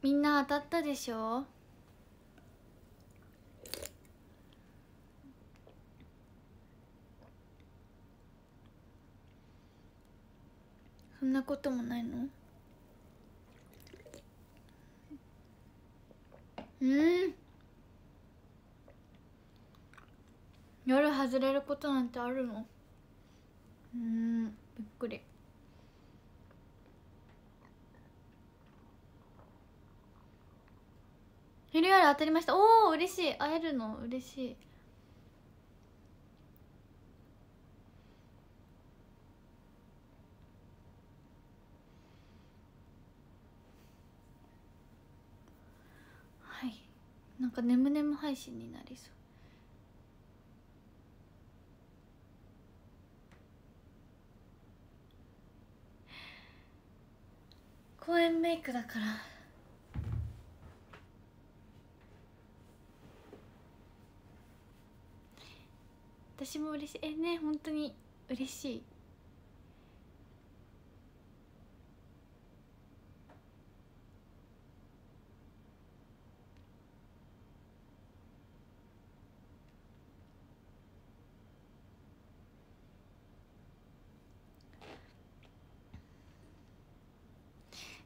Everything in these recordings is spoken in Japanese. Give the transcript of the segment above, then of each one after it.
みんな当たったでしょそんなこともないのうん夜外れることなんてあるのうんびっくり LR 当たりましたおお嬉しい会えるの嬉しいはいなんか眠眠配信になりそう公園メイクだから私も嬉しいえね本当に嬉しい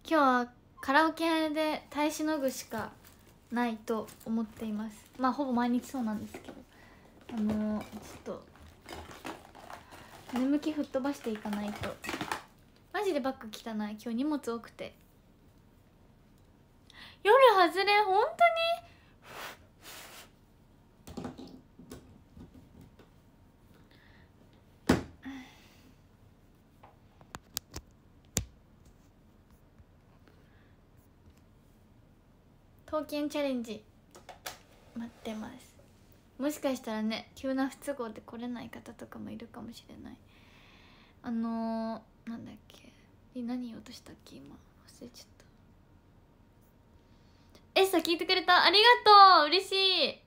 今日はカラオケで耐えしのぐしかないと思っていますまあほぼ毎日そうなんですけどあのー、ちょっと眠気吹っ飛ばしていかないとマジでバッグ汚い今日荷物多くて夜外れ本当に 刀剣チャレンジ待ってますもしかしたらね急な不都合で来れない方とかもいるかもしれないあのー、なんだっけ何言おうとしたっけ今忘れちゃったエッサ聞いてくれたありがとう嬉しい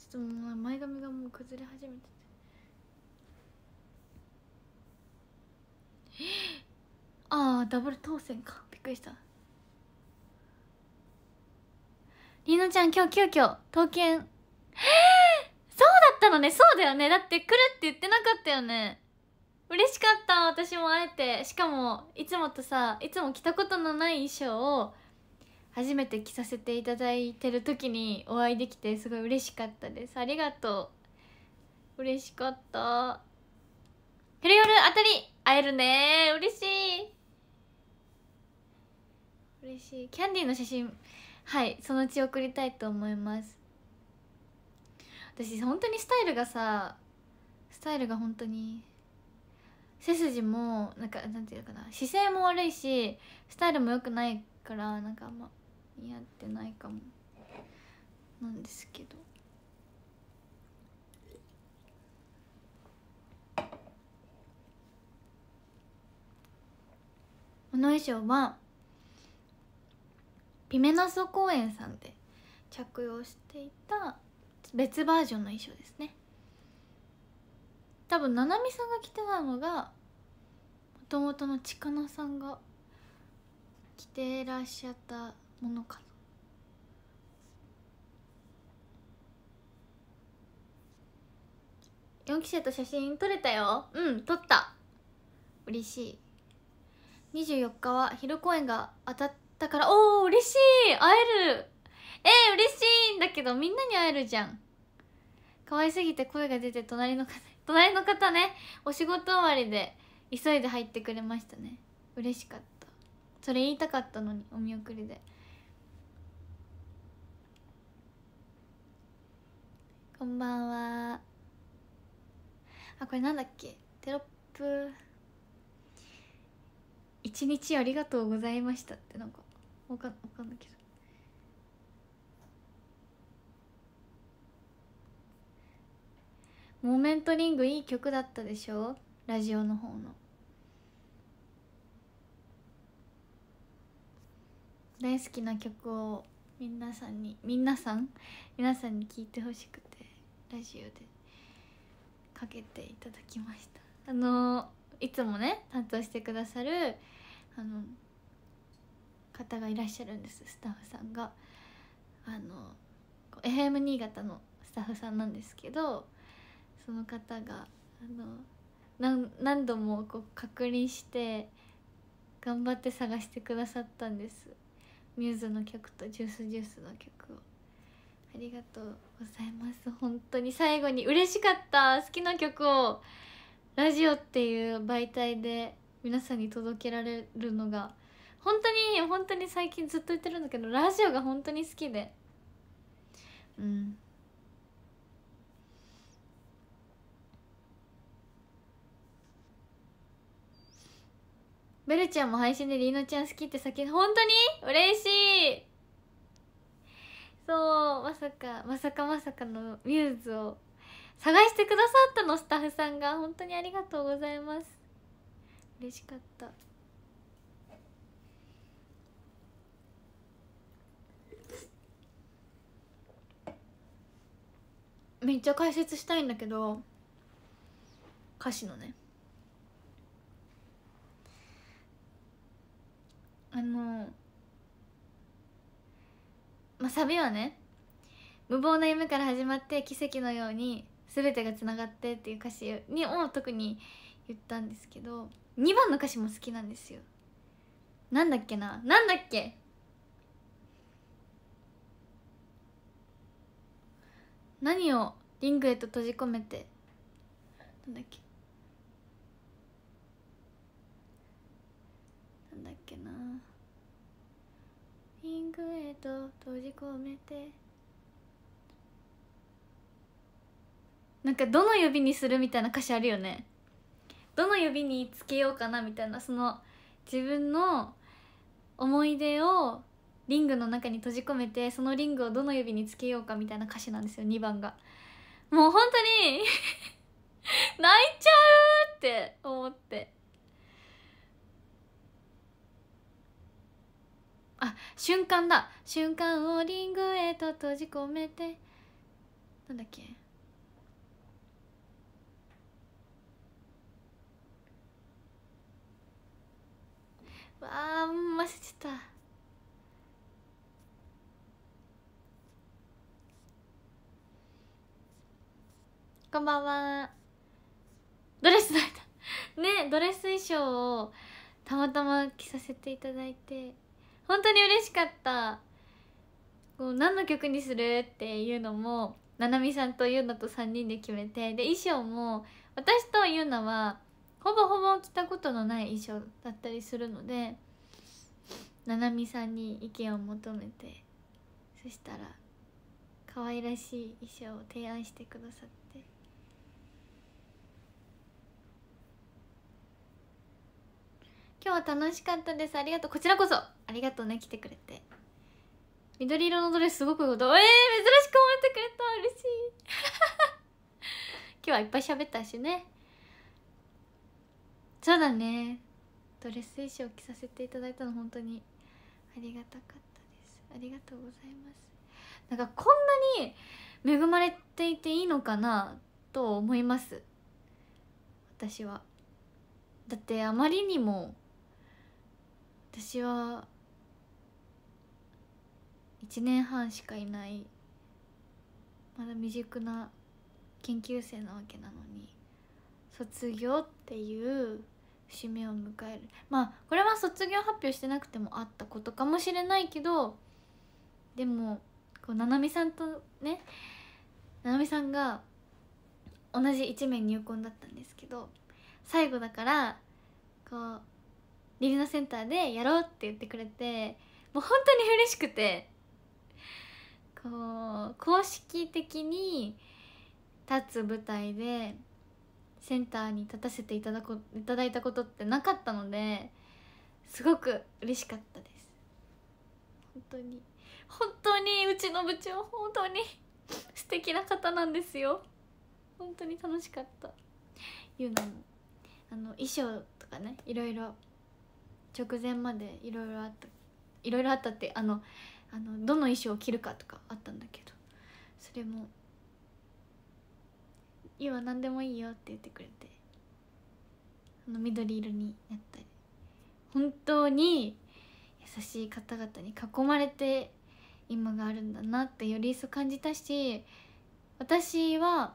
ちょっともう前髪がもう崩れ始めてて ああダブル当選かびっくりしたりのちゃん今日急遽刀剣 そうだったのねそうだよねだって来るって言ってなかったよね嬉しかった私も会えてしかもいつもとさいつも着たことのない衣装を初めて着させていただいてる時にお会いできてすごい嬉しかったですありがとう嬉しかった昼夜当たり会えるね嬉しい嬉しいキャンディーの写真はいそのうち送りたいと思います私本当にスタイルがさスタイルが本当に背筋もなんかなんていうかな姿勢も悪いしスタイルも良くないからなんかあんま似合ってないかもなんですけどこの衣装はピメナソ公園さんで着用していた別バージョンの衣装ですね多分ななみさんが着てたのがもともとのちかなさんが着てらっしゃったものかな4期生と写真撮れたようん撮った嬉しい24日は昼公演が当たったからおお嬉しい会えるえー、嬉しいんだけどみんなに会えるじゃん可愛すぎて声が出て隣の方隣の方ねお仕事終わりで急いで入ってくれましたね嬉しかったそれ言いたかったのにお見送りでこんばんはあこれなんだっけテロップ「一日ありがとうございました」ってなんかわかわかんないけど「モメントリング」いい曲だったでしょラジオの方の大好きな曲を皆さんに皆さん皆さんに聴いてほしくてラジオでかけていただきましたあのいつもね担当してくださるあの方がいらっしゃるんですスタッフさんがあの FM 新潟のスタッフさんなんですけどその方があの何度もこう確認して頑張って探してくださったんですミューズの曲とジュースジュースの曲をありがとうございます本当に最後に嬉しかった好きな曲をラジオっていう媒体で皆さんに届けられるのが本当に本当に最近ずっと言ってるんだけどラジオが本当に好きでうんベルちゃんも配信でりーのちゃん好きって先本当に嬉しいそうまさかまさかまさかのミューズを探してくださったのスタッフさんが本当にありがとうございます嬉しかっためっちゃ解説したいんだけど歌詞のねあのまあサビはね「無謀な夢から始まって奇跡のように全てがつながって」っていう歌詞にを特に言ったんですけど2番の歌詞も好きなんですよなんだっけななんだっけ何をリングへと閉じ込めてなんだっけなんだっけなリングへと閉じ込めてなんかどの指にするみたいな歌詞あるよねどの指につけようかなみたいなその自分の思い出をリングの中に閉じ込めてそのリングをどの指につけようかみたいな歌詞なんですよ2番がもう本当に 泣いちゃうって思ってあ瞬間だ瞬間をリングへと閉じ込めてなんだっけわあ忘れちゃったこんばんはドレスだったねドレス衣装をたまたま着させていただいて本当に嬉しかったこう何の曲にするっていうのもななみさんとゆうなと3人で決めてで衣装も私とゆうなはほぼほぼ着たことのない衣装だったりするのでななみさんに意見を求めてそしたら可愛らしい衣装を提案してくださって今日は楽しかったですありがとうこちらこそありがとうね来てくれて緑色のドレスすごくことえー、珍しく思ってくれた嬉しい 今日はいっぱい喋ったしねそうだねドレス衣装着させていただいたの本当にありがたかったですありがとうございますなんかこんなに恵まれていていいのかなと思います私はだってあまりにも私は1年半しかいないまだ未熟な研究生なわけなのに卒業っていう節目を迎えるまあこれは卒業発表してなくてもあったことかもしれないけどでもこうななみさんとねななみさんが同じ1名入魂だったんですけど最後だからこうリリナセンターでやろうって言ってくれてもう本当に嬉しくてこう公式的に立つ舞台でセンターに立たせていただこいただいたことってなかったのですごく嬉しかったです本当に本当にうちの部長本当に 素敵な方なんですよ本当に楽しかったゆうなもあの衣装とかねいろいろ直前までいろいろあったいろいろあったってあのあのどの衣装を着るかとかあったんだけどそれも今何でもいいよ」って言ってくれてあの緑色になったり本当に優しい方々に囲まれて今があるんだなってより一層感じたし私は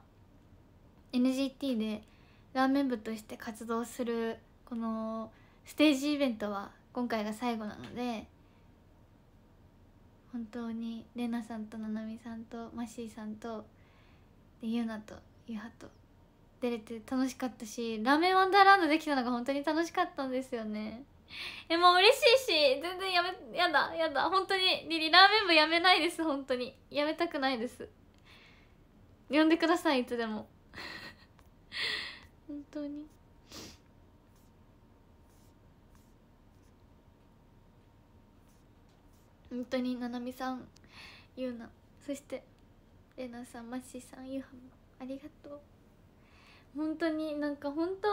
NGT でラーメン部として活動するこのステージイベントは今回が最後なので本当にレナさんとななみさんとマシーさんとでゆナなとゆはと出れて楽しかったしラーメンワンダーランドできたのが本当に楽しかったんですよね えもう嬉しいし全然やめやだやだ本当にリリラーメン部やめないです本当にやめたくないです呼んでくださいいつでも 本当に本当にななみさんゆうなそしてれなさんまっしーさんゆはもありがとう本当になんか本当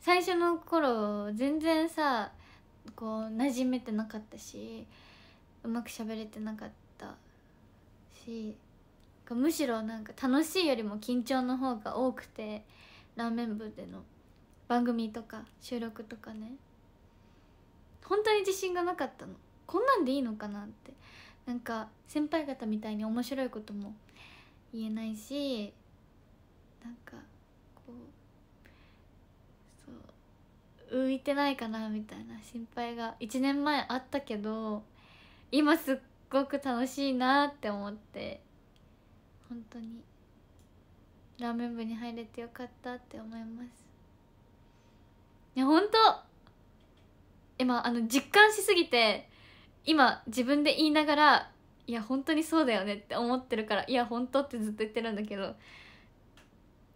最初の頃全然さこう馴染めてなかったしうまく喋れてなかったしむしろなんか楽しいよりも緊張の方が多くてラーメン部での番組とか収録とかね本当に自信がなかったのこんなんでいいのかなってなんか先輩方みたいに面白いことも言えないしなんかこうそう浮いてないかなみたいな心配が1年前あったけど今すっごく楽しいなって思って本当にラーメン部に入れてよかったって思いますいや本当今あの実感しすぎて今自分で言いながらいや本当にそうだよねって思ってるからいや本当ってずっと言ってるんだけど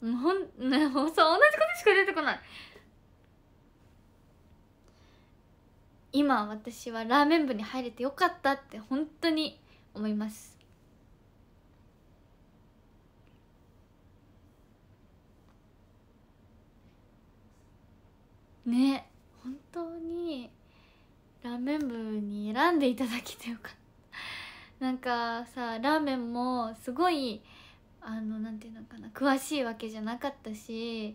もうほんねもう同じことしか出てこない今私はラーメン部に入れてよかったって本当に思いますね本当にラーメン部に選んでいただけてよかったなんかさラーメンもすごいあのなんていうのかな詳しいわけじゃなかったし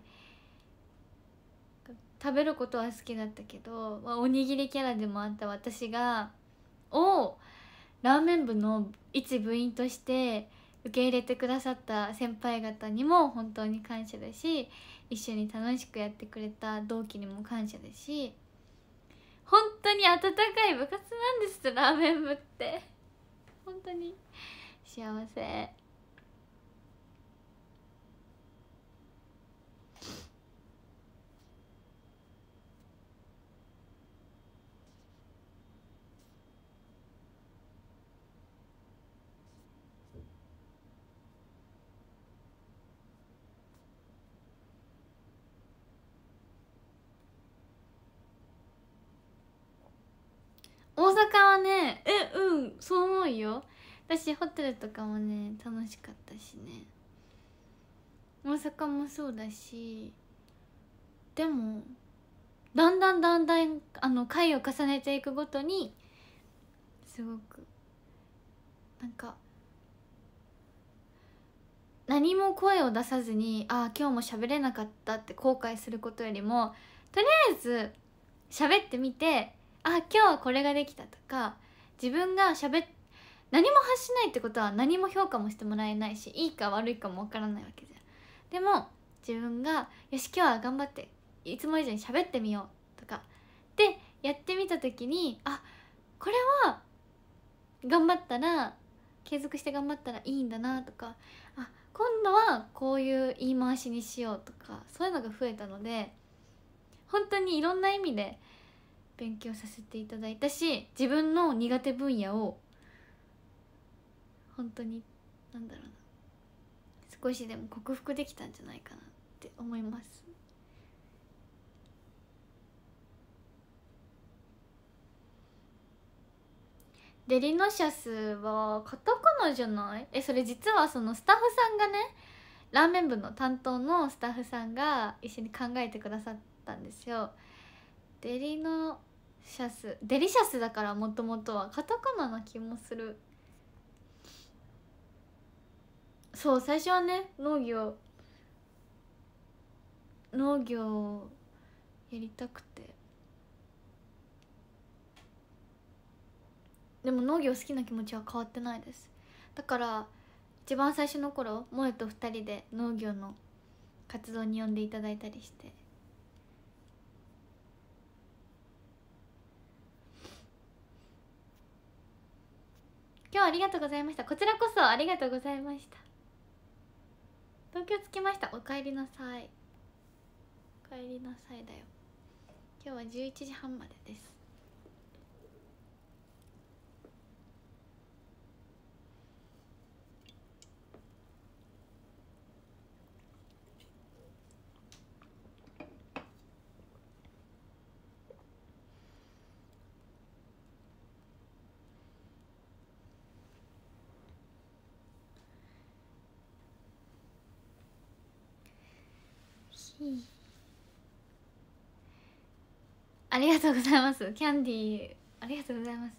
食べることは好きだったけど、まあ、おにぎりキャラでもあった私がをラーメン部の一部員として受け入れてくださった先輩方にも本当に感謝だし一緒に楽しくやってくれた同期にも感謝だし本当に温かい部活なんですラーメン部って本当に幸せ。ねえうんそう思うよ私ホテルとかもね楽しかったしね大阪もそうだしでもだんだんだんだんあの回を重ねていくごとにすごくなんか何も声を出さずにああ今日も喋れなかったって後悔することよりもとりあえず喋ってみてあ今日これができたとか自分がしゃべっ何も発しないってことは何も評価もしてもらえないしいいか悪いかもわからないわけじゃん。でも自分が「よし今日は頑張っていつも以上に喋ってみよう」とかでやってみた時にあこれは頑張ったら継続して頑張ったらいいんだなとかあ今度はこういう言い回しにしようとかそういうのが増えたので本当にいろんな意味で勉強させていただいたし自分の苦手分野を本当に何だろうな少しでも克服できたんじゃないかなって思います。デリノシャスはカタカナじゃないえそれ実はそのスタッフさんがねラーメン部の担当のスタッフさんが一緒に考えてくださったんですよ。デリのシャスデリシャスだからもともとはカタカナな気もするそう最初はね農業農業やりたくてでも農業好きな気持ちは変わってないですだから一番最初の頃萌と2人で農業の活動に呼んでいただいたりして今日ありがとうございましたこちらこそありがとうございました東京着きましたお帰りなさいお帰りなさいだよ今日は11時半までですしいありがとうございますキャンディーありがとうございます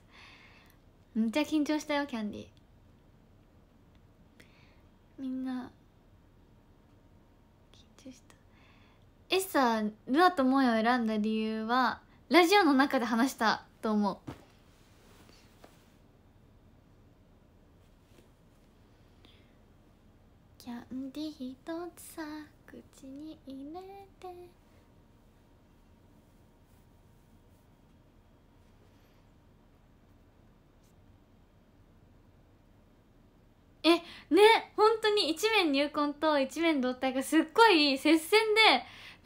めっちゃ緊張したよキャンディーみんな緊張したエッサールアとモエを選んだ理由はラジオの中で話したと思うキャンディー一つさ口に入れてえね本当に一面入魂と一面胴体がすっごい接戦で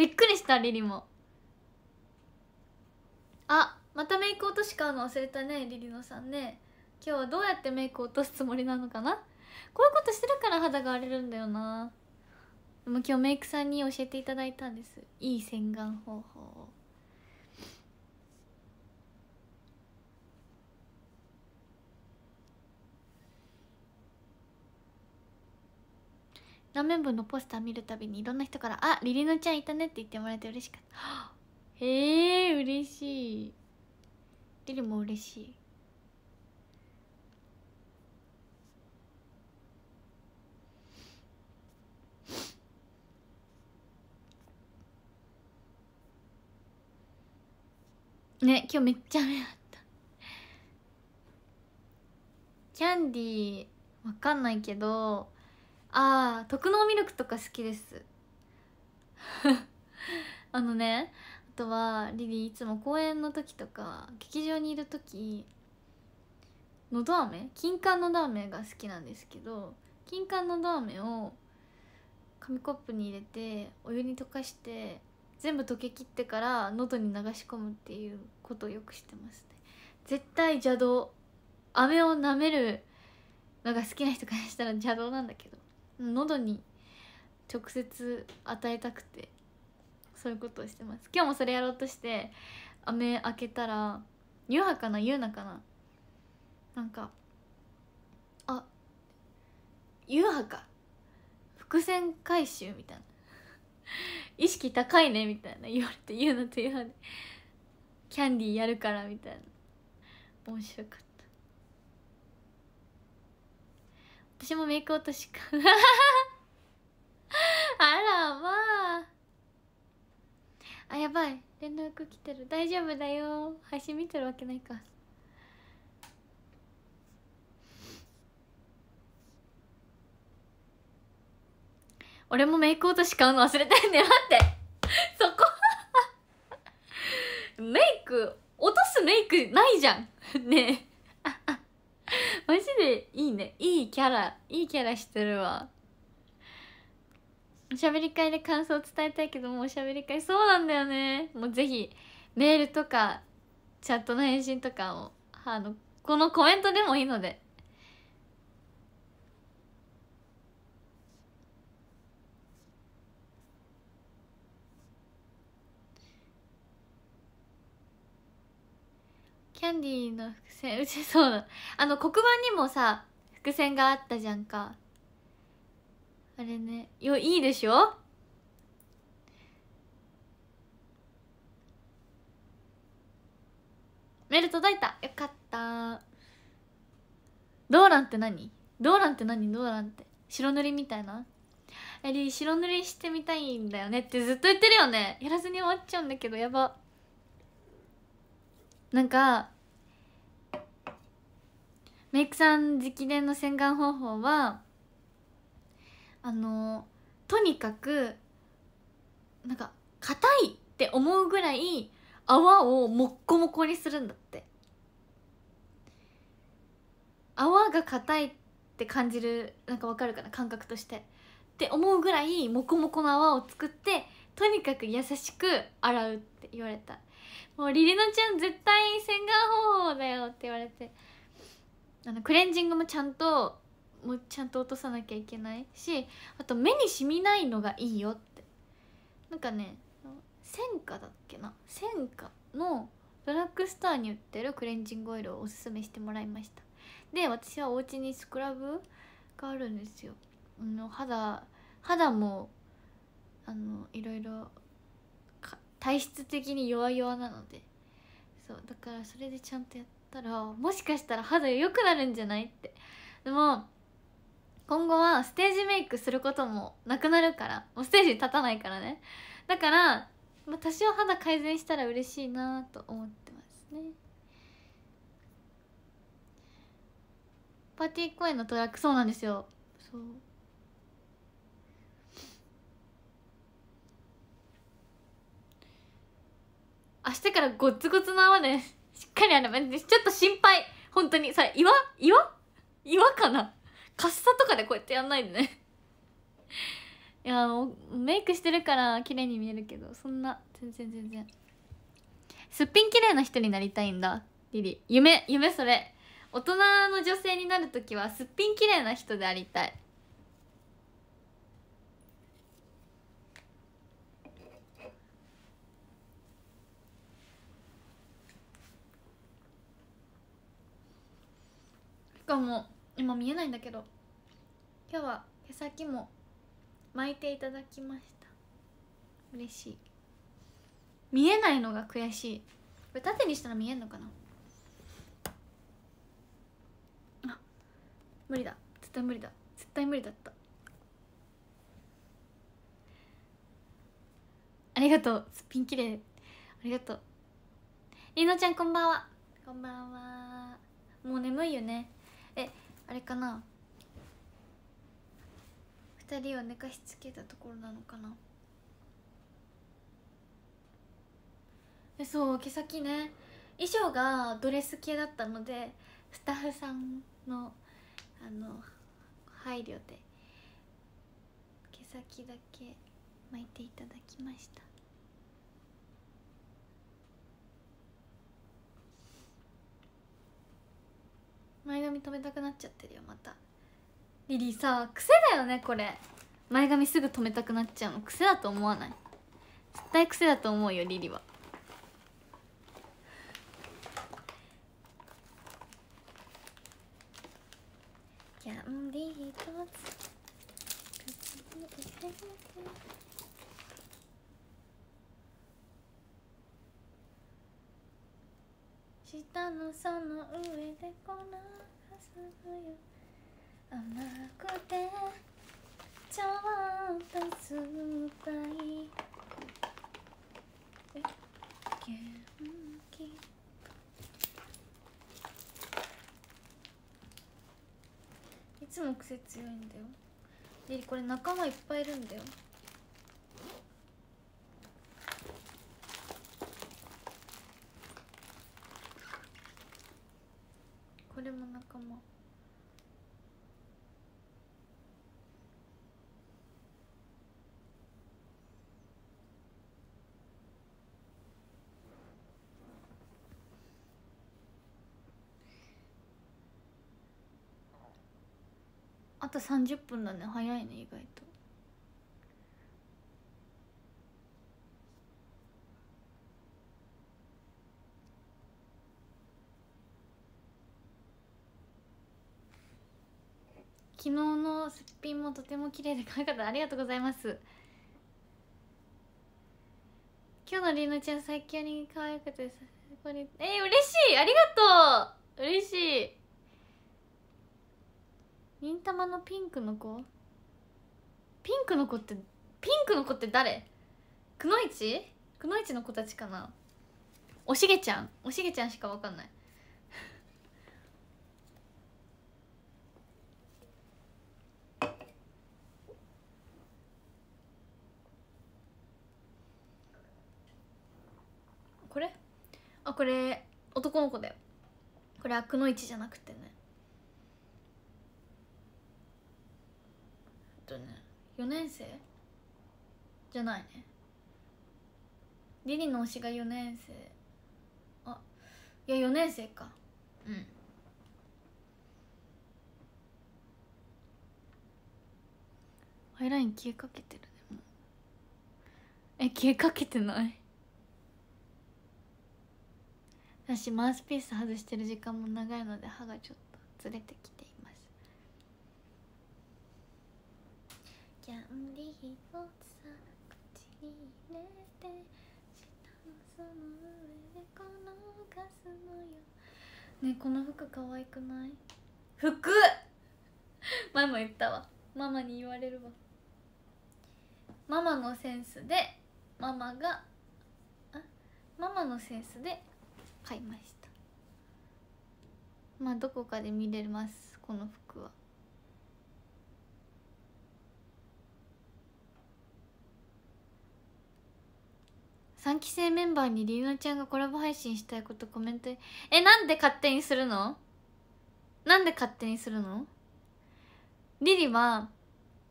びっくりしたリリもあまたメイク落とし買うの忘れたねリリのさんね今日はどうやってメイク落とすつもりなのかなこういうことしてるから肌が荒れるんだよな今日メイクさんに教えていただいたんですいい洗顔方法を画面部のポスター見るたびにいろんな人から「あリリノちゃんいたね」って言ってもらえて嬉しかったへえ嬉しいリリも嬉しいね今日めっちゃ雨だったキャンディーわかんないけどああ特納ミルクとか好きです あのねあとはリリーいつも公演の時とか劇場にいる時のど飴金柑のど飴が好きなんですけど金柑のど飴を紙コップに入れてお湯に溶かして全部溶けきってから喉に流し込むっていうことをよくしてますね絶対邪道飴を舐めるのが好きな人からしたら邪道なんだけど喉に直接与えたくてそういうことをしてます今日もそれやろうとして飴開けたらユハかなユーナかななんかあユーハか伏線回収みたいな 意識高いねみたいな言われて言うのと言うれキャンディーやるからみたいな面白かった私もメイク落としか あらまああやばい連絡来てる大丈夫だよ配信見てるわけないか俺もメイク落とし買うの忘れたよね待って そこ メイク落とすメイクないじゃん ねえマジでいいねいいキャラいいキャラしてるわおしゃべり会で感想を伝えたいけどもおしゃべり会そうなんだよねもうぜひメールとかチャットの返信とかをあのこのコメントでもいいのでキャンディーの伏線うちそうだあの黒板にもさ伏線があったじゃんかあれねよいいでしょメール届いたよかったドーランって何ドーランって何ドーランって白塗りみたいなえり白塗りしてみたいんだよねってずっと言ってるよねやらずに終わっちゃうんだけどやばなんかメイクさん直伝の洗顔方法はあのとにかくなんか硬いって思うぐらい泡をもっこもこにするんだって泡が硬いって感じるなんかわかるかな感覚としてって思うぐらいもこもこの泡を作ってとにかく優しく洗うって言われたもうリリのちゃん絶対洗顔方法だよって言われてあのクレンジングもちゃんともうちゃんと落とさなきゃいけないしあと目に染みないのがいいよってなんかね戦火だっけな戦火のドラッグストアに売ってるクレンジングオイルをおすすめしてもらいましたで私はお家にスクラブがあるんですよあの肌肌もあのいろいろ体質的に弱々なのでそうだからそれでちゃんとやったらもしかしたら肌良くなるんじゃないってでも今後はステージメイクすることもなくなるからもうステージに立たないからねだから、まあ、多少肌改善したら嬉しいなと思ってますねパーティー公演のトラックそうなんですよそう明日からごっつごつの泡ねしっかり洗うちょっと心配本当にそれ岩岩岩かなカッサとかでこうやってやんないでねいやもうメイクしてるから綺麗に見えるけどそんな全然全然すっぴん綺麗な人になりたいんだリリ夢夢それ大人の女性になる時はすっぴん綺麗な人でありたいかも今見えないんだけど今日は手先も巻いていただきました嬉しい見えないのが悔しいこれ縦にしたら見えんのかなあ無理だ絶対無理だ絶対無理だったありがとうすっぴん綺麗ありがとうりのちゃんこんばんはこんばんはもう眠いよねえあれかな2人を寝かしつけたところなのかなえそう毛先ね衣装がドレス系だったのでスタッフさんのあの配慮で毛先だけ巻いていただきました前髪止めたくなっちゃってるよまたリリーさ癖だよねこれ前髪すぐ止めたくなっちゃうの癖だと思わない絶対癖だと思うよリリはキャンディーとたのその上でこのはずよ甘くてちょっと酸っぱい元気いつも癖強いんだよリリこれ仲間いっぱいいるんだよあと30分だね早いね意外と。昨日のすっぴんもとても綺麗で可愛かったありがとうございます今日のりのちゃん最強に可愛くてえー、嬉しいありがとう嬉しい忍たまのピンクの子ピンクの子ってピンクの子って誰くのいちくのいちの子たちかなおしげちゃんおしげちゃんしかわかんないこれあこれ男の子だよこれはくのいちじゃなくてねとね4年生じゃないねリリの推しが4年生あいや4年生かうんアイライン消えかけてるねえ消えかけてない私マウスピース外してる時間も長いので歯がちょっとずれてきて。キャンディーをさ口に入れて下のその上でこのガスのよねこの服可愛くない服前も 言ったわママに言われるわママのセンスでママがあママのセンスで買いましたまあどこかで見れますこの服は3期生メンバーにりなちゃんがコラボ配信したいことコメントえなんで勝手にするのなんで勝手にするのリリは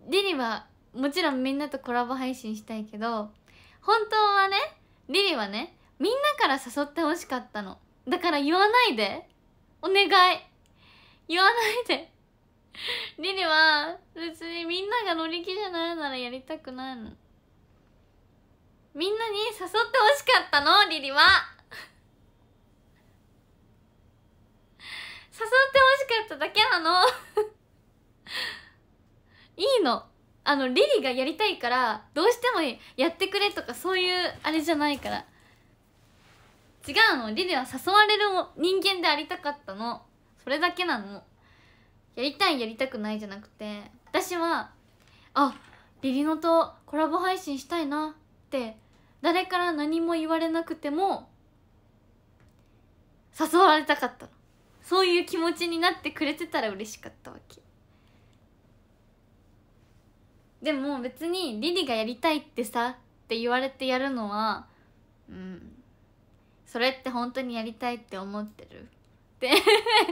リリはもちろんみんなとコラボ配信したいけど本当はねリリはねみんなから誘ってほしかったのだから言わないでお願い言わないでリリは別にみんなが乗り気じゃないならやりたくないのみんなに誘ってほしかったのリリは 誘ってほしかっただけなの いいのあのリリがやりたいからどうしてもやってくれとかそういうあれじゃないから違うのリリは誘われる人間でありたかったのそれだけなのやりたいやりたくないじゃなくて私はあリリノとコラボ配信したいなって誰から何も言われなくても誘われたかったそういう気持ちになってくれてたら嬉しかったわけでも別にリリがやりたいってさって言われてやるのはうんそれって本当にやりたいって思ってるって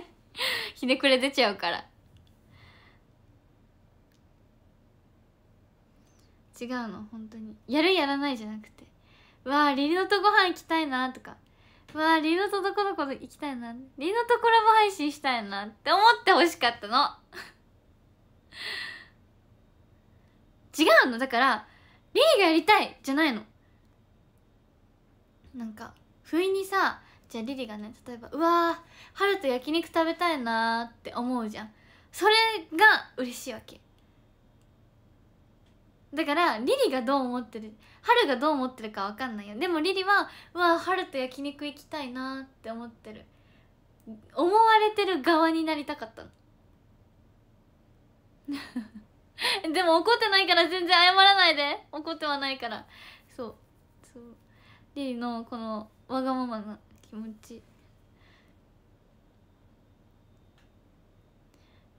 ひねくれ出ちゃうから違うの本当にやるやらないじゃなくてわあリノとご飯行きたいなとかわあリノとどこどこ行きたいなリノとコラボ配信したいなって思ってほしかったの 違うのだからリリがやりたいじゃないのなんか不意にさじゃあリリがね例えば「うわー春と焼肉食べたいな」って思うじゃんそれが嬉しいわけだからリリがどう思ってる春がどう思ってるかわかんないよでもリリはうわ春と焼肉行きたいなって思ってる思われてる側になりたかったの でも怒ってないから全然謝らないで怒ってはないからそうそうリリのこのわがままな気持ち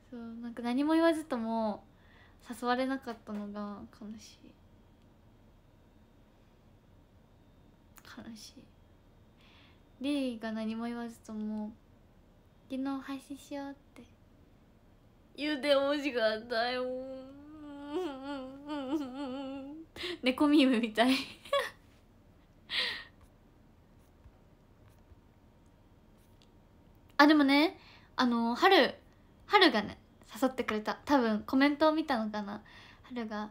そうなんか何も言わずとも誘われなかったのが悲しい話リリーが何も言わずとも昨日配信しようって言うてほしかったよ猫ミームみたい あでもねあの春春がね誘ってくれた多分コメントを見たのかな春が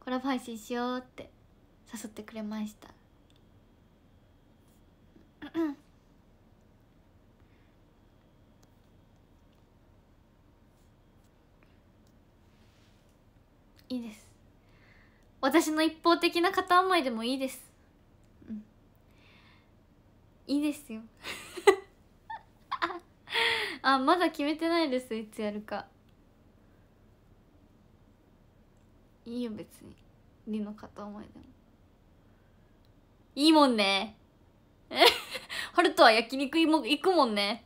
コラボ配信しようって誘ってくれましたいいです私の一方的な片思いでもいいです、うん、いいですよ あまだ決めてないですいつやるかいいよ別にりの片思いでもいいもんねハルトは焼肉も行くもんね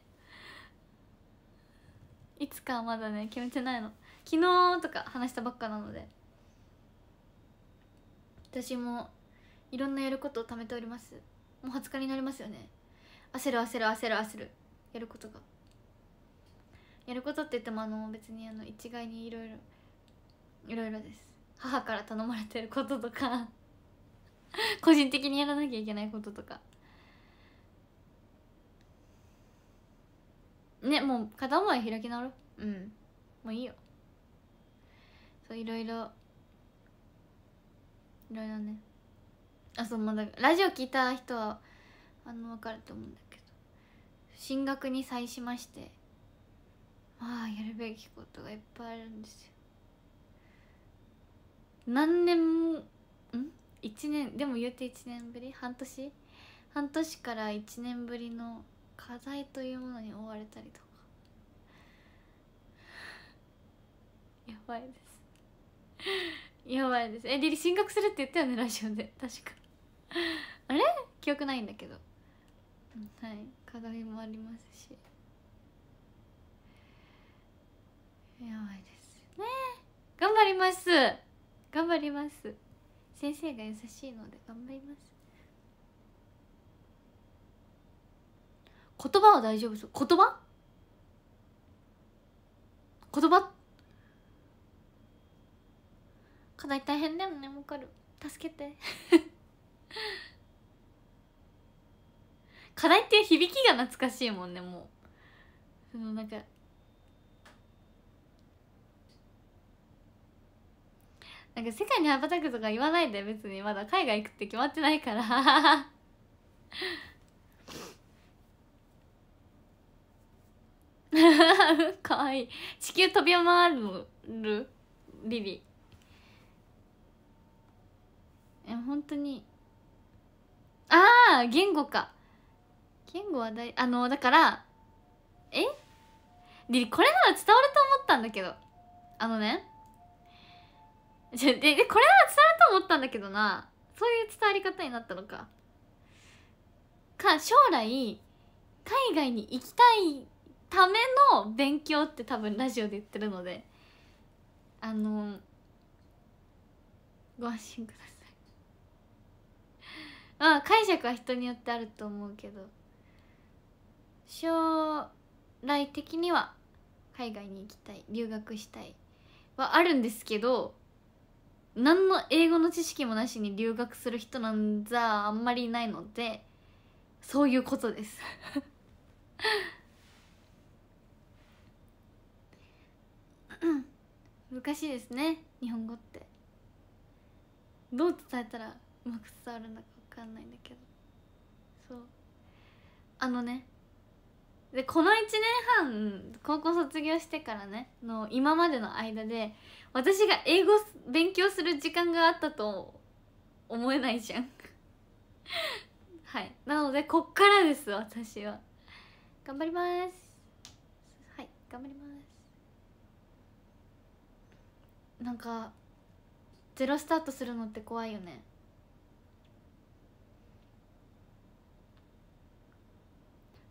いつかはまだね決めてないの昨日とか話したばっかなので私もいろんなやることを貯めておりますもう20日になりますよね焦る焦る焦る焦るやることがやることって言ってもあの別にあの一概にいろいろいろいろです母から頼まれてることとか個人的にやらなきゃいけないこととかねもう片思い開き直ろううんもういいよそういろいろいろいろねあそうまだラジオ聞いた人はあの分かると思うんだけど進学に際しましてまあやるべきことがいっぱいあるんですよ何年もん1年でも言うて1年ぶり半年半年から1年ぶりの課題というものに追われたりとか やばいです やばいですえリリ進学するって言ったよねラジオで確か あれ記憶ないんだけど、はい課題もありますしやばいですね頑張ります頑張ります先生が優しいので頑張ります言葉は大丈夫そう言葉言葉課題大変だよねわかる助けて 課題って響きが懐かしいもんねもうそのなんかなんか世界に羽ばたくとか言わないで別にまだ海外行くって決まってないから か わいい地球飛び回るリリえ本当にああ言語か言語はいあのだからえリリこれなら伝わると思ったんだけどあのねじゃでこれなら伝わると思ったんだけどなそういう伝わり方になったのかか将来海外に行きたいための勉強って多分ラジオで言ってるのであのご安心ください まあ解釈は人によってあると思うけど将来的には海外に行きたい留学したいはあるんですけど何の英語の知識もなしに留学する人なんざあんまりいないのでそういうことですうん難しいですね日本語ってどう伝えたらうまく伝わるのか分かんないんだけどそうあのねでこの1年半高校卒業してからねの今までの間で私が英語勉強する時間があったと思えないじゃん はいなのでこっからです私は頑張りますはい頑張りますなんかゼロスタートするのって怖いよね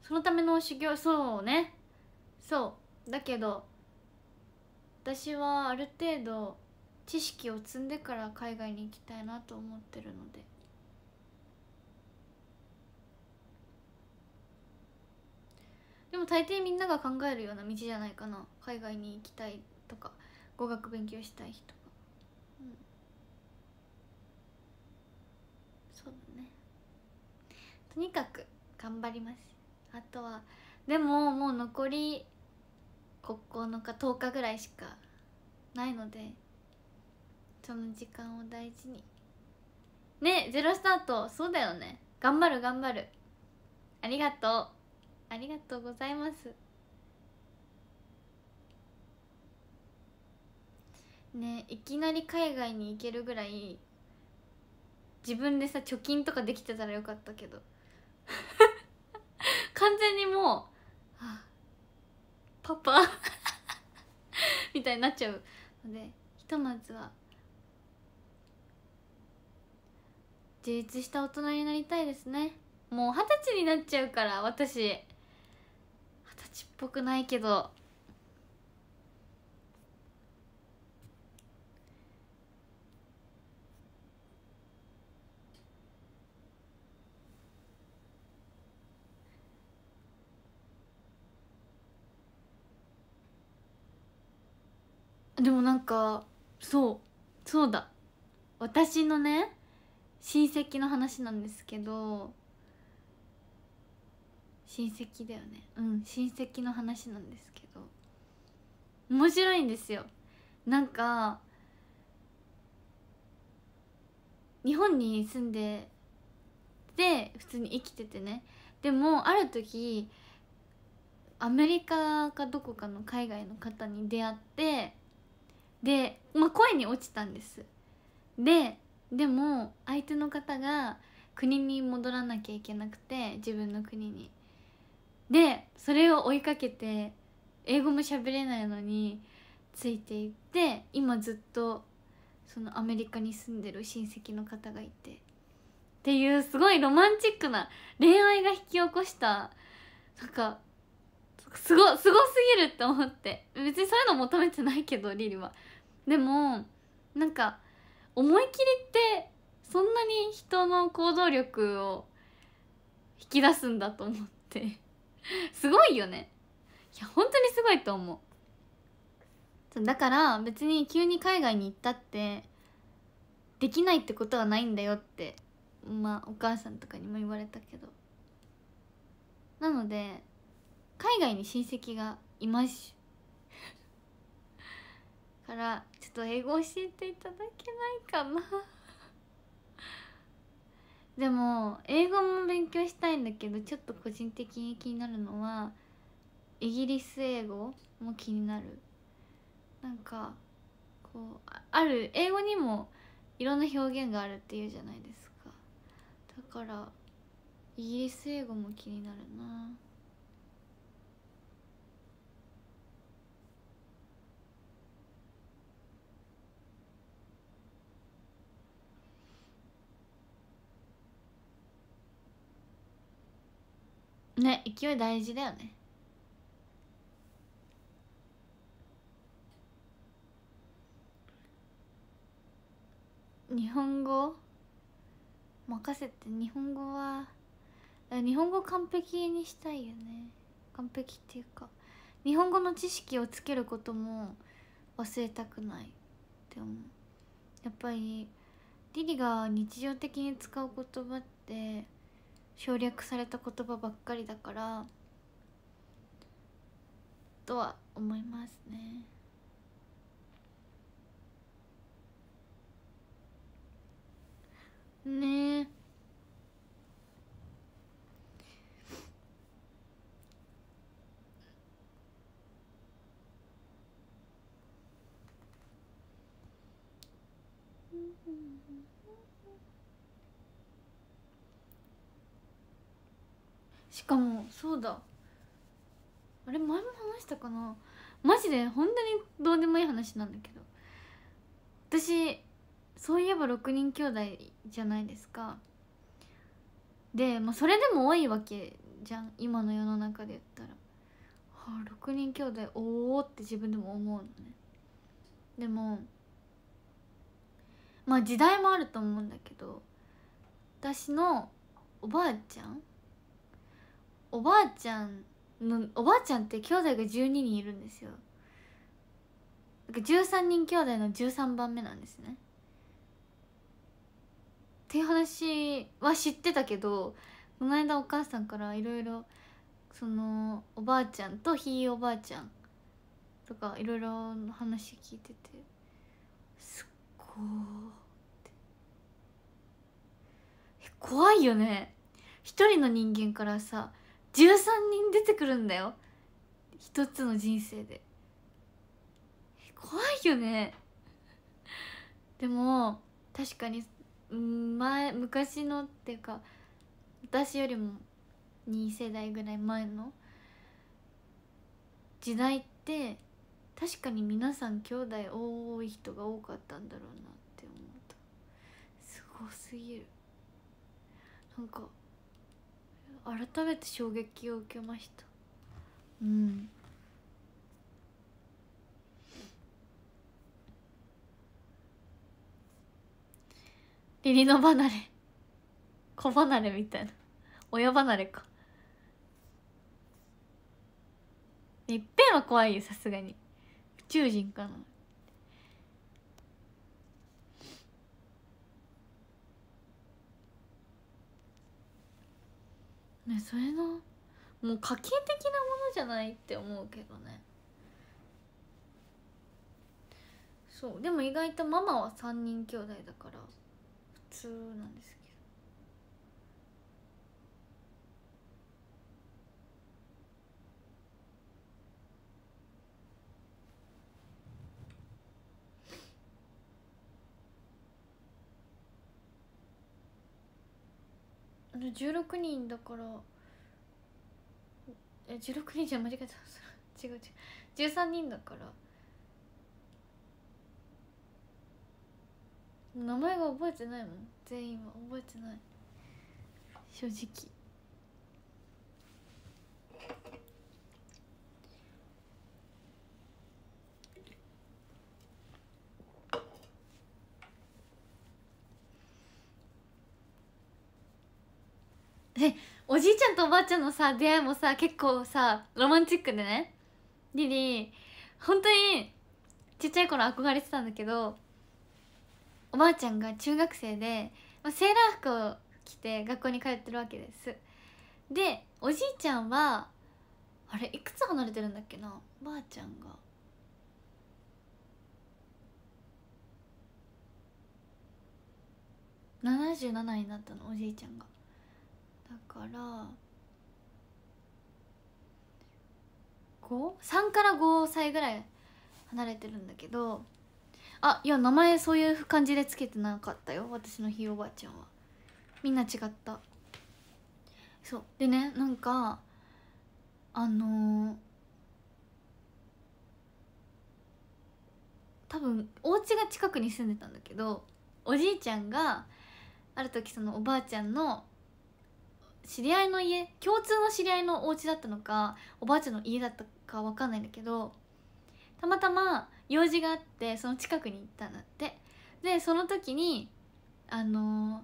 そのための修行そうねそうだけど私はある程度知識を積んでから海外に行きたいなと思ってるので。でも大抵みんなが考えるような道じゃないかな海外に行きたいとか語学勉強したい人がうんそうだねとにかく頑張りますあとはでももう残り9日10日ぐらいしかないのでその時間を大事にねゼロスタートそうだよね頑張る頑張るありがとうありがとうございますねいきなり海外に行けるぐらい自分でさ貯金とかできてたらよかったけど 完全にもう「パパ」みたいになっちゃうのでひとまずは自立した大人になりたいですねもう二十歳になっちゃうから私二十歳っぽくないけどでもなんかそうそうだ私のね親戚の話なんですけど親戚だよねうん親戚の話なんですけど面白いんですよなんか日本に住んでで普通に生きててねでもある時アメリカかどこかの海外の方に出会ってで、まあ、声に落ちたんですででも相手の方が国に戻らなきゃいけなくて自分の国にでそれを追いかけて英語も喋れないのについていって今ずっとそのアメリカに住んでる親戚の方がいてっていうすごいロマンチックな恋愛が引き起こしたなんかすごすごすぎるって思って別にそういうの求めてないけどリリはでもなんか思い切りってそんなに人の行動力を引き出すんだと思ってすごいよねいや本当にすごいと思うだから別に急に海外に行ったってできないってことはないんだよってまあお母さんとかにも言われたけどなので海外に親戚がいますからちょっと英語教えていただけないかなでも英語も勉強したいんだけどちょっと個人的に気になるのはイギリス英語も気になるなんかこうある英語にもいろんな表現があるっていうじゃないですかだからイギリス英語も気になるなね勢い大事だよね日本語任せて日本語は日本語完璧にしたいよね完璧っていうか日本語の知識をつけることも忘れたくないって思うやっぱりリリが日常的に使う言葉って省略された言葉ばっかりだからとは思いますね。ねえ。しかもそうだあれ前も話したかなマジで本当にどうでもいい話なんだけど私そういえば6人兄弟じゃないですかで、まあ、それでも多いわけじゃん今の世の中で言ったら、はあ、6人兄弟おおって自分でも思うのねでもまあ時代もあると思うんだけど私のおばあちゃんおばあちゃんのおばあちゃんって兄弟が12人いるんですよ13人兄弟の13番目なんですねっていう話は知ってたけどこの間お母さんからいろいろそのおばあちゃんとひいおばあちゃんとかいろいろの話聞いててすっごい怖いよね一人の人間からさ13人出てくるんだよ一つの人生で怖いよねでも確かに前昔のっていうか私よりも2世代ぐらい前の時代って確かに皆さん兄弟多い人が多かったんだろうなって思うとすごすぎるなんか改めて衝撃を受けましたうんリリの離れ子離れみたいな親離れかいっぺんは怖いよさすがに宇宙人かなねそれのもう家計的なものじゃないって思うけどねそうでも意外とママは3人兄弟だから普通なんですよ16人だからえ16人じゃ間違えた 違う違う13人だから名前が覚えてないもん全員は覚えてない正直えおじいちゃんとおばあちゃんのさ出会いもさ結構さロマンチックでねリリー本当にちっちゃい頃憧れてたんだけどおばあちゃんが中学生で、まあ、セーラー服を着て学校に通ってるわけですでおじいちゃんはあれいくつ離れてるんだっけなおばあちゃんが77になったのおじいちゃんがだから53から5歳ぐらい離れてるんだけどあいや名前そういう感じでつけてなかったよ私のひいおばあちゃんはみんな違ったそうでねなんかあのー、多分お家が近くに住んでたんだけどおじいちゃんがある時そのおばあちゃんの知り合いの家共通の知り合いのお家だったのかおばあちゃんの家だったか分かんないんだけどたまたま用事があってその近くに行ったんだってでその時にあの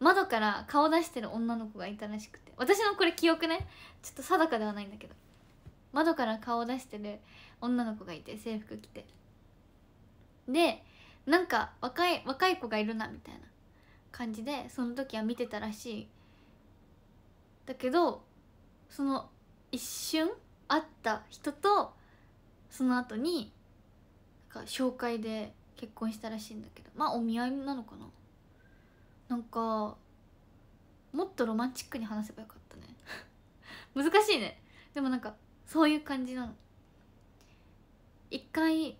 ー、窓から顔出してる女の子がいたらしくて私のこれ記憶ねちょっと定かではないんだけど窓から顔出してる女の子がいて制服着てでなんか若い若い子がいるなみたいな感じでその時は見てたらしいだけどその一瞬会った人とその後になんか紹介で結婚したらしいんだけどまあお見合いなのかななんかもっとロマンチックに話せばよかったね 難しいねでもなんかそういう感じなの一回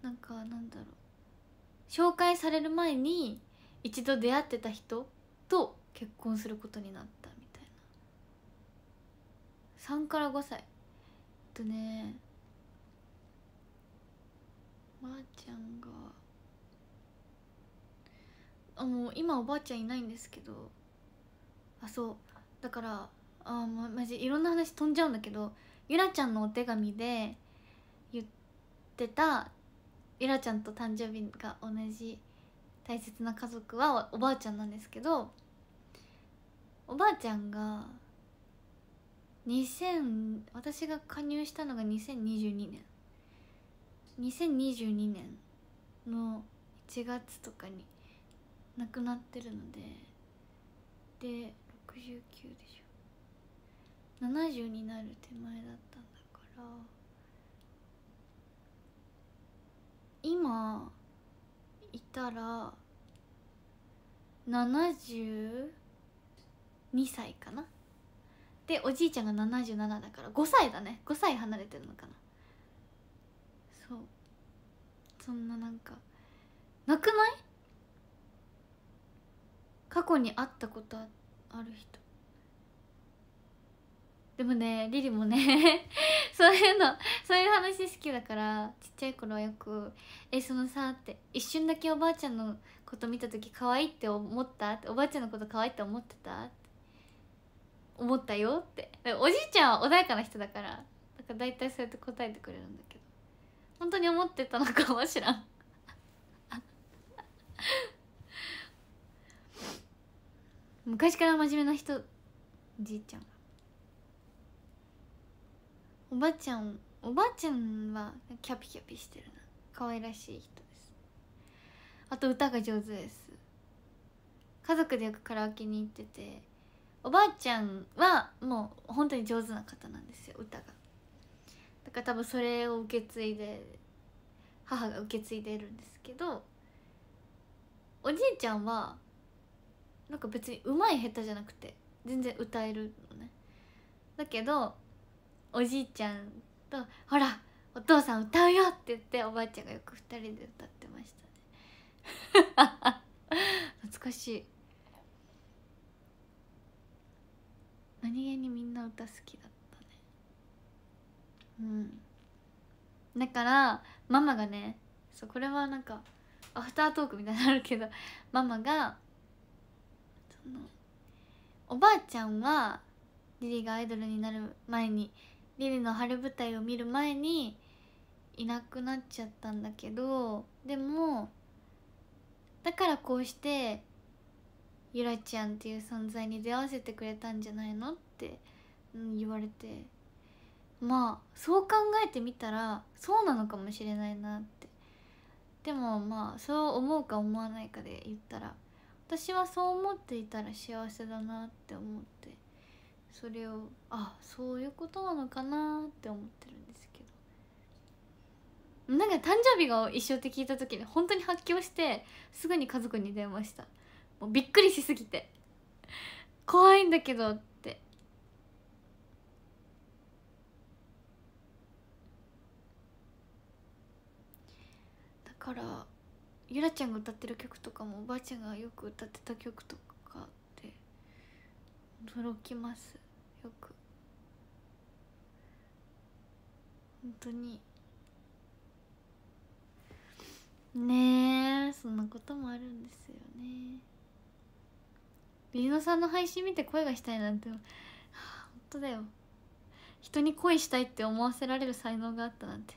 なんかなんだろう紹介される前に一度出会ってた人と結婚することになったみたいな3から5歳えっとねばあちゃんがあもう今おばあちゃんいないんですけどあそうだからあまマジいろんな話飛んじゃうんだけどゆらちゃんのお手紙で言ってたゆらちゃんと誕生日が同じ大切な家族はおばあちゃんなんですけどおばあちゃんが2000私が加入したのが2022年2022年の1月とかに亡くなってるのでで69でしょ70になる手前だったんだから今いたら70 2歳かなでおじいちゃんが77だから5歳だね5歳離れてるのかなそうそんななんかなくない過去に会ったことある人でもねリリもね そういうのそういう話好きだからちっちゃい頃はよく「えそのさ」って「一瞬だけおばあちゃんのこと見た時可愛いって思った?」って「おばあちゃんのこと可愛いって思ってた?」思ったよっておじいちゃんは穏やかな人だからだから大体そうやって答えてくれるんだけど本当に思ってたのかもしらん昔から真面目な人じいちゃんおばあちゃんおばあちゃんはキャピキャピしてるな可愛らしい人ですあと歌が上手です家族でよくカラオケに行ってておばあちゃんはもう本当に上手な方なんですよ歌がだから多分それを受け継いで母が受け継いでるんですけどおじいちゃんはなんか別にうまい下手じゃなくて全然歌えるのねだけどおじいちゃんと「ほらお父さん歌うよ」って言っておばあちゃんがよく2人で歌ってましたね 懐かしい何気にみんな歌好きだったねうんだからママがねそうこれはなんかアフタートークみたいになるけどママがそのおばあちゃんはリリがアイドルになる前にリリの春舞台を見る前にいなくなっちゃったんだけどでもだからこうしてゆらちゃんっていう存在に出会わせてくれたんじゃないのって、うん、言われてまあそう考えてみたらそうなのかもしれないなってでもまあそう思うか思わないかで言ったら私はそう思っていたら幸せだなって思ってそれをあそういうことなのかなって思ってるんですけどなんか誕生日が一緒って聞いた時に本当に発狂してすぐに家族に電話した。もうびっくりしすぎて怖いんだけどってだからゆらちゃんが歌ってる曲とかもおばあちゃんがよく歌ってた曲とかって驚きますよく本当にねえそんなこともあるんですよねりのさんの配信見て声がしたいなんて、はあ、本当だよ人に恋したいって思わせられる才能があったなんて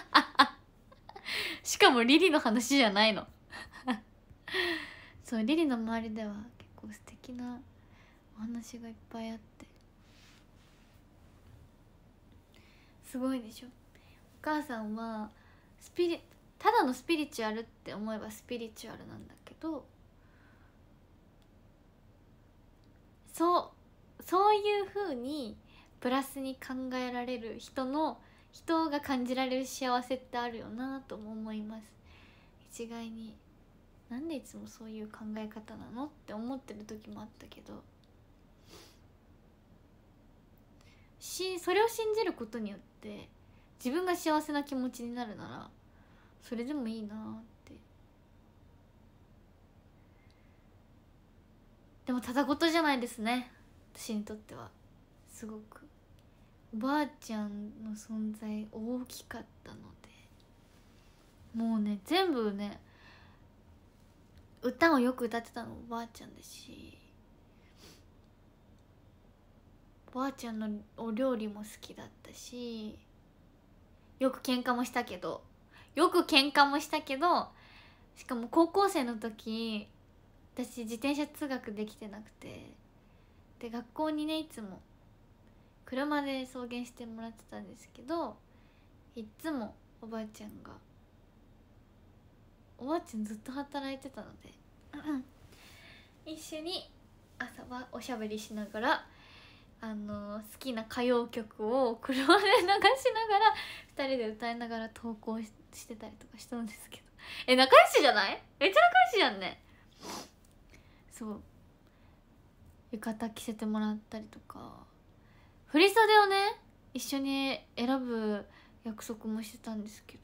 しかもリリの話じゃないの そうリリの周りでは結構素敵なお話がいっぱいあってすごいでしょお母さんはスピリただのスピリチュアルって思えばスピリチュアルなんだけどそうそういうふうにプラスに考えられる人の人が感じられる幸せってあるよなとも思います一概になんでいつもそういう考え方なのって思ってる時もあったけどしそれを信じることによって自分が幸せな気持ちになるならそれでもいいなってでもただ事じゃないですね私にとってはすごくおばあちゃんの存在大きかったのでもうね全部ね歌をよく歌ってたのおばあちゃんだしおばあちゃんのお料理も好きだったしよく喧嘩もしたけどよく喧嘩もしたけどしかも高校生の時私自転車通学できてなくてで学校にねいつも車で送迎してもらってたんですけどいっつもおばあちゃんがおばあちゃんずっと働いてたので 一緒に朝はおしゃべりしながらあの好きな歌謡曲を車で流しながら2人で歌いながら投稿してたりとかしたんですけどえ仲良しじゃないめっちゃ仲良しじゃんねそう浴衣着せてもらったりとか振り袖をね一緒に選ぶ約束もしてたんですけど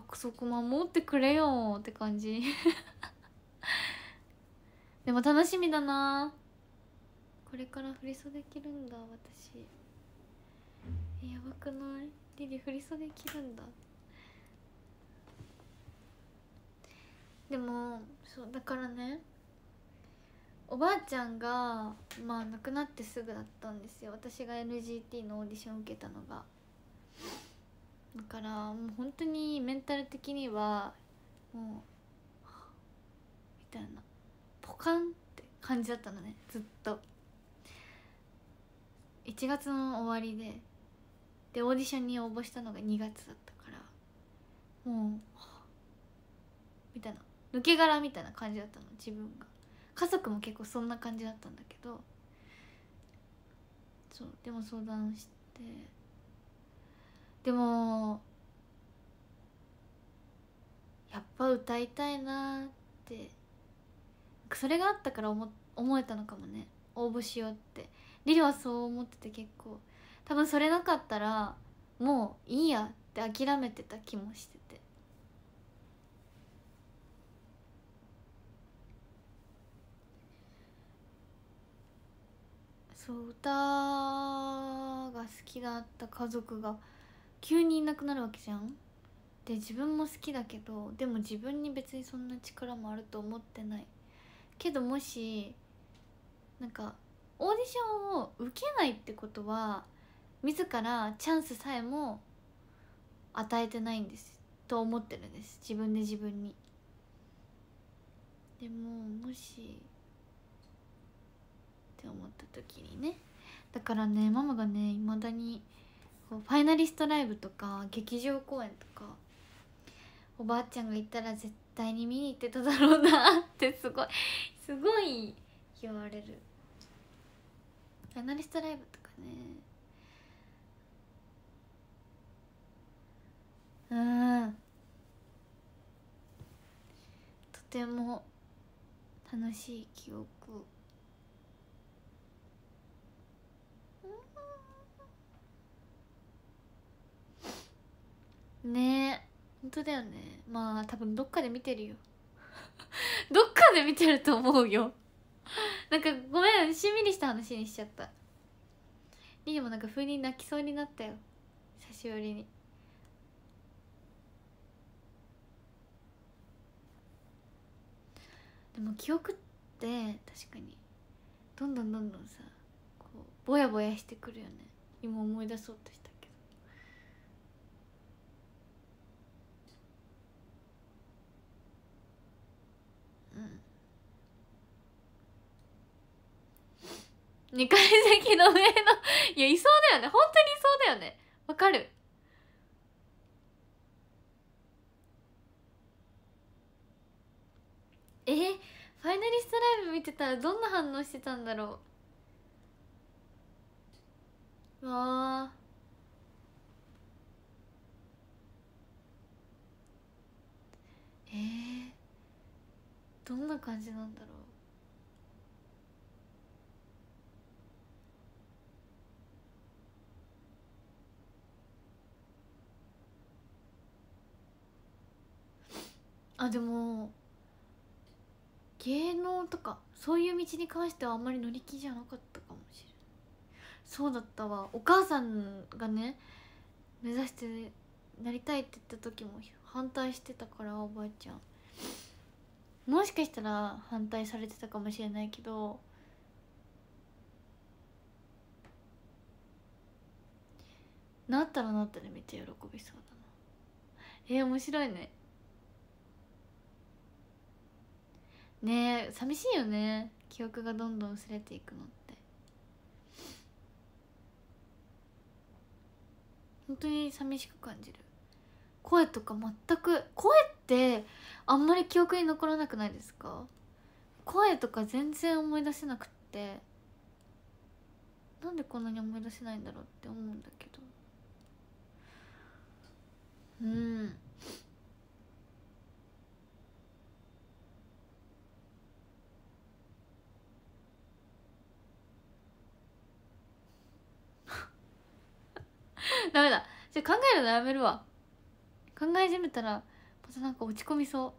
約束守ってくれよって感じ でも楽しみだなこれから振り袖着るんだ私やばくないリリ振り袖着るんだでもそうだからねおばあちゃんがまあ亡くなってすぐだったんですよ私が NGT のオーディション受けたのがだからもう本当にメンタル的にはもうみたいなポカンって感じだったのねずっと1月の終わりででオーディションに応募したのが2月だったからもうみたいな抜け殻みたいな感じだったの自分が家族も結構そんな感じだったんだけどそうでも相談してでもやっぱ歌いたいなってそれがあったから思思えたのかもね応募しようってリリはそう思ってて結構多分それなかったらもういいやって諦めてた気もしててそう歌が好きだった家族が急にいなくなるわけじゃんで自分も好きだけどでも自分に別にそんな力もあると思ってないけどもしなんかオーディションを受けないってことは自らチャンスさえも与えてないんですと思ってるんです自分で自分にでももしって思った時にねだからねママがねいまだにこうファイナリストライブとか劇場公演とかおばあちゃんがったら絶対に見に行ってただろうなって すごいすごい言われるファイナリストライブとかねうんとても楽しい記憶ねえ本当だよねまあ多分どっかで見てるよ どっかで見てると思うよなんかごめんしんみりした話にしちゃったりーもなんか風に泣きそうになったよ久しぶりにでも記憶って確かにどんどんどんどんさこうぼやぼやしてくるよね今思い出そうとした二階席の上のいやいそうだよね本当にいそうだよねわかるえー、ファイナリストライブ見てたらどんな反応してたんだろうわあえー、どんな感じなんだろうあでも芸能とかそういう道に関してはあんまり乗り気じゃなかったかもしれないそうだったわお母さんがね目指してなりたいって言った時も反対してたからおばあちゃんもしかしたら反対されてたかもしれないけどなったらなったらめっちゃ喜びそうだなえー、面白いねね寂しいよね記憶がどんどん薄れていくのって本当に寂しく感じる声とか全く声ってあんまり記憶に残らなくないですか声とか全然思い出せなくってなんでこんなに思い出せないんだろうって思うんだけどうん ダメだじゃ考えるのやめるわ考え始めたらまたなんか落ち込みそう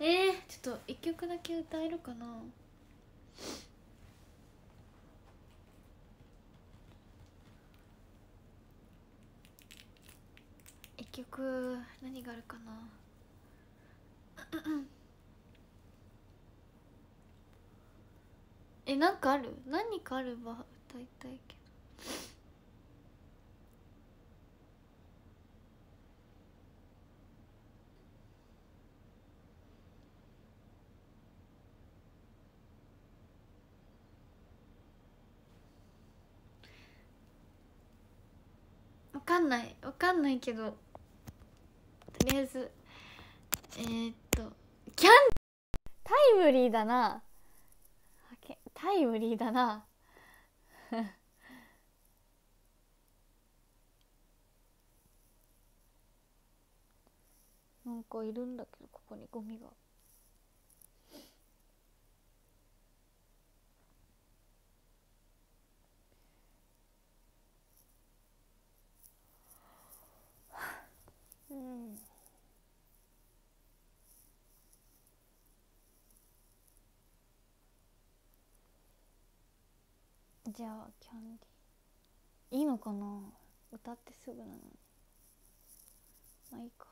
えー、ちょっと1曲だけ歌えるかな曲何があるかなうんえなんかある何かあれば歌いたいけどわかんないわかんないけどとりあえずえー、っとキャンタイムリーだなタイムリーだな なんかいるんだけどここにゴミが。うん。じゃあキャンディーいいのかな歌ってすぐなのにまあいいか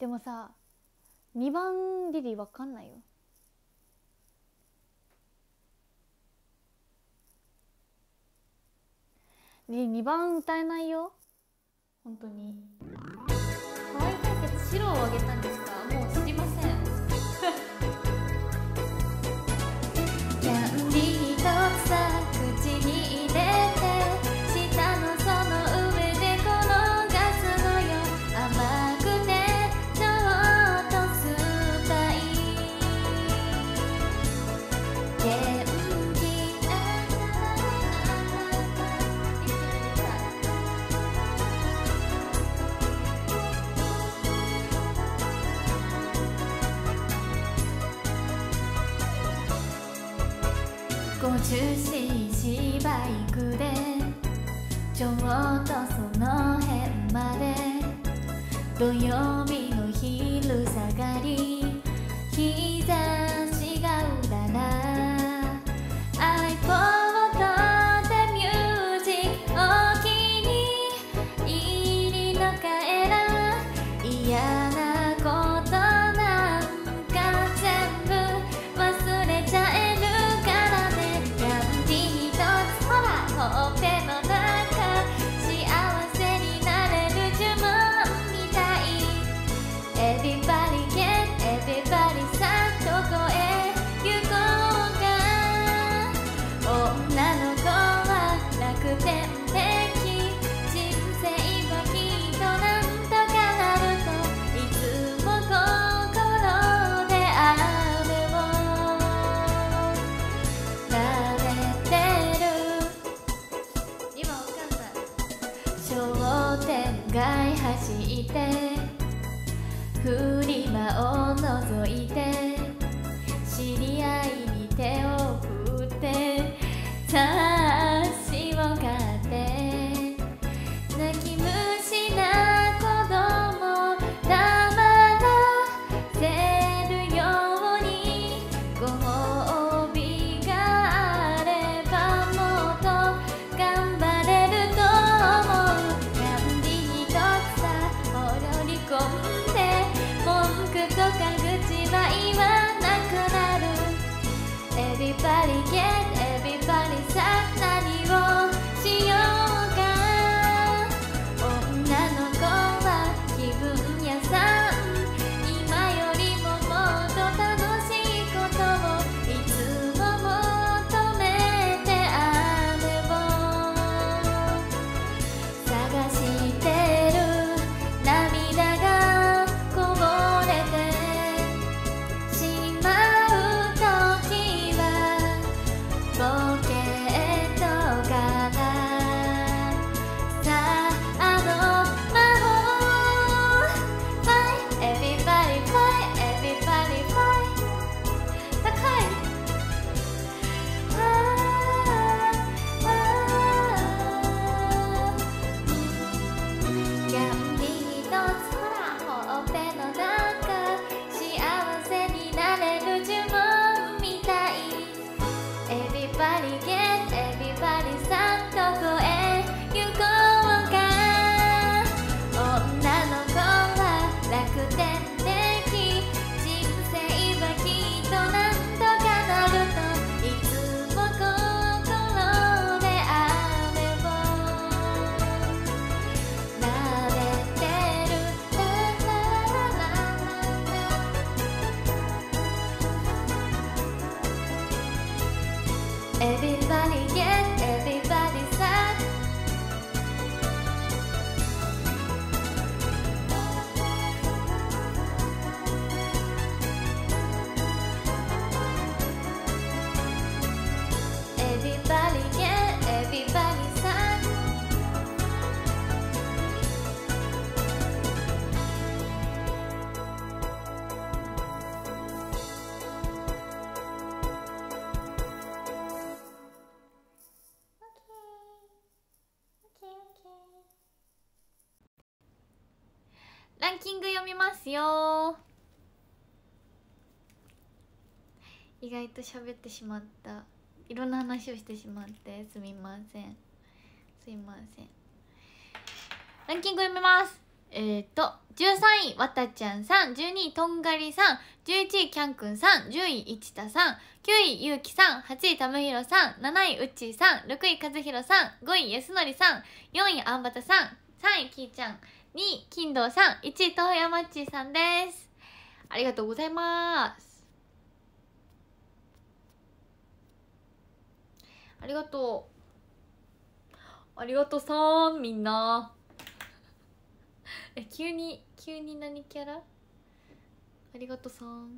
でもさ2番リリーわかんないよリリー2番歌えないよ本当に可愛い解決白をあげたんですますよ意外と喋ってしまったいろんな話をしてしまってすみませんすいませんランキング読みますえっ、と13位わたちゃんさん12位とんがりさん11位きゃんくんさん10位いちたさん9位ゆうきさん8位たむひろさん7位うっちーさん6位かずひろさん5位やすのりさん4位あんばたさん3位きーちゃん2位、金堂さん、1位、東洋マッチさんです。ありがとうございます。ありがとう。ありがとうさん、みんな。え、急に、急に何キャラありがとうさん。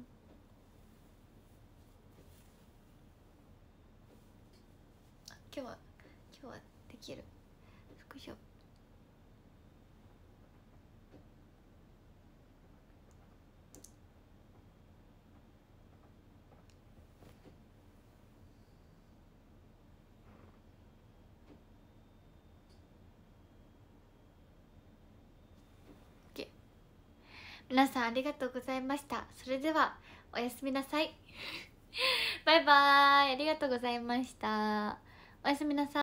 今日は皆さんありがとうございましたそれではおやすみなさい バイバーイありがとうございましたおやすみなさい